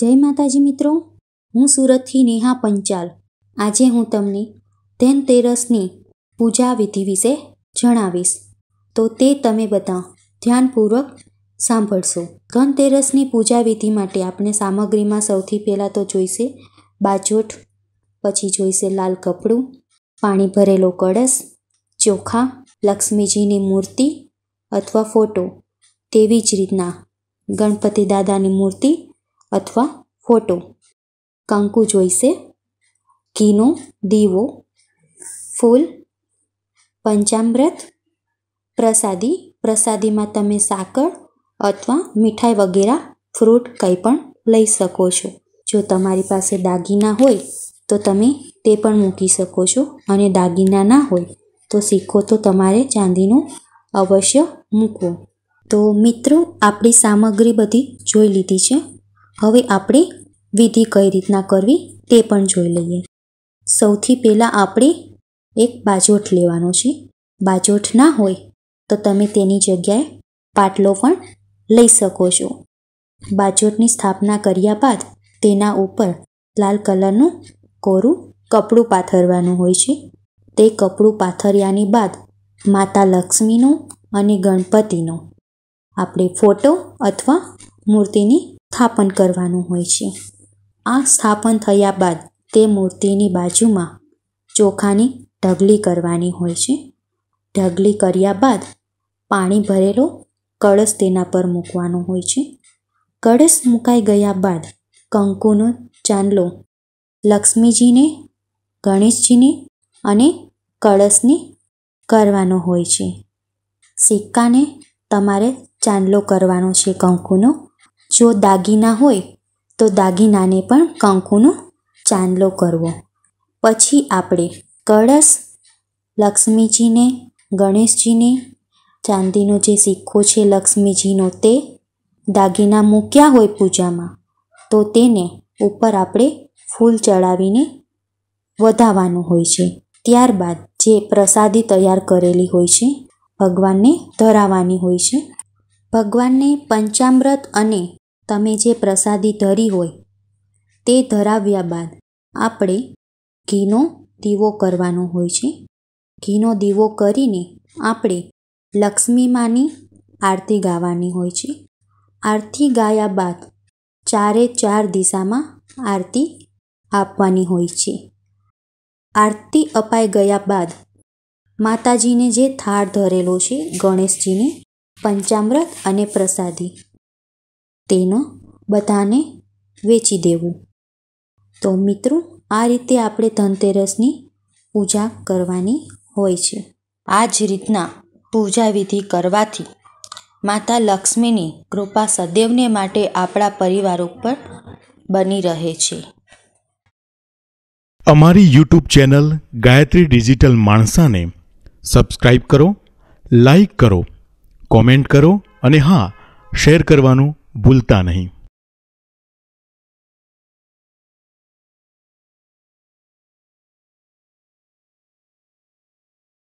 જય માતાજી મિત્રો હું સુરતથી નેહા પંચાલ આજે હું તમને ધનતેરસની પૂજા વિધિ વિશે જણાવીશ તો તે તમે બધા ધ્યાનપૂર્વક સાંભળશો ધનતેરસની પૂજા વિધિ માટે આપણે સામગ્રીમાં સૌથી પહેલાં તો જોઈશે બાજોઠ પછી જોઈશે લાલ કપડું પાણી ભરેલો કળશ ચોખા લક્ષ્મીજીની મૂર્તિ અથવા ફોટો તેવી જ રીતના ગણપતિ દાદાની મૂર્તિ અથવા ફોટો કંકુ જોઈશે ઘીનો દીવો ફૂલ પંચામૃત પ્રસાદી પ્રસાદીમાં તમે સાકર અથવા મીઠાઈ વગેરે ફ્રૂટ કંઈ પણ લઈ શકો છો જો તમારી પાસે દાગીના હોય તો તમે તે પણ મૂકી શકો છો અને દાગીના ના હોય તો સિક્કો તો તમારે ચાંદીનો અવશ્ય મૂકવો તો મિત્રો આપણી સામગ્રી બધી જોઈ લીધી છે હવે આપણે વિધિ કઈ રીતના કરવી તે પણ જોઈ લઈએ સૌથી પહેલાં આપણે એક બાજોઠ લેવાનો છે બાજોઠ ના હોય તો તમે તેની જગ્યાએ પાટલો પણ લઈ શકો છો બાજોઠની સ્થાપના કર્યા બાદ તેના ઉપર લાલ કલરનું કોરું કપડું પાથરવાનું હોય છે તે કપડું પાથર્યાની બાદ માતા લક્ષ્મીનો અને ગણપતિનો આપણે ફોટો અથવા મૂર્તિની સ્થાપન કરવાનું હોય છે આ સ્થાપન થયા બાદ તે મૂર્તિની બાજુમાં ચોખાની ઢગલી કરવાની હોય છે ઢગલી કર્યા બાદ પાણી ભરેલો કળશ તેના પર મૂકવાનો હોય છે કળશ મુકાઈ ગયા બાદ કંકુનો ચાંદલો લક્ષ્મીજીને ગણેશજીને અને કળશને કરવાનો હોય છે સિક્કાને તમારે ચાંદલો કરવાનો છે કંકુનો જો દાગીના હોય તો દાગીનાને પણ કંકુનો ચાંદલો કરવો પછી આપણે કળશ લક્ષ્મીજીને ગણેશજીને ચાંદીનો જે સિક્કો છે લક્ષ્મીજીનો તે દાગીના મૂક્યા હોય પૂજામાં તો તેને ઉપર આપણે ફૂલ ચડાવીને વધાવવાનું હોય છે ત્યારબાદ જે પ્રસાદી તૈયાર કરેલી હોય છે ભગવાનને ધરાવવાની હોય છે ભગવાનને પંચામૃત અને તમે જે પ્રસાદી ધરી હોય તે ધરાવ્યા બાદ આપણે ઘીનો દીવો કરવાનો હોય છે ઘીનો દીવો કરીને આપણે લક્ષ્મી માની આરતી ગાવાની હોય છે આરતી ગાયા બાદ ચારે ચાર દિશામાં આરતી આપવાની હોય છે આરતી અપાઈ ગયા બાદ માતાજીને જે થાળ ધરેલો છે ગણેશજીને પંચામૃત અને પ્રસાદી તેનો બધાને વેચી દેવું તો મિત્રો આ રીતે આપણે ધનતેરસની પૂજા કરવાની હોય છે આ જ રીતના પૂજાવિધિ કરવાથી માતા લક્ષ્મીની કૃપા સદૈવને માટે આપણા પરિવાર ઉપર બની રહે છે અમારી યુટ્યુબ ચેનલ ગાયત્રી ડિજિટલ માણસાને સબસ્ક્રાઈબ કરો લાઈક કરો કોમેન્ટ કરો અને હા શેર કરવાનું ભૂલતા નહીં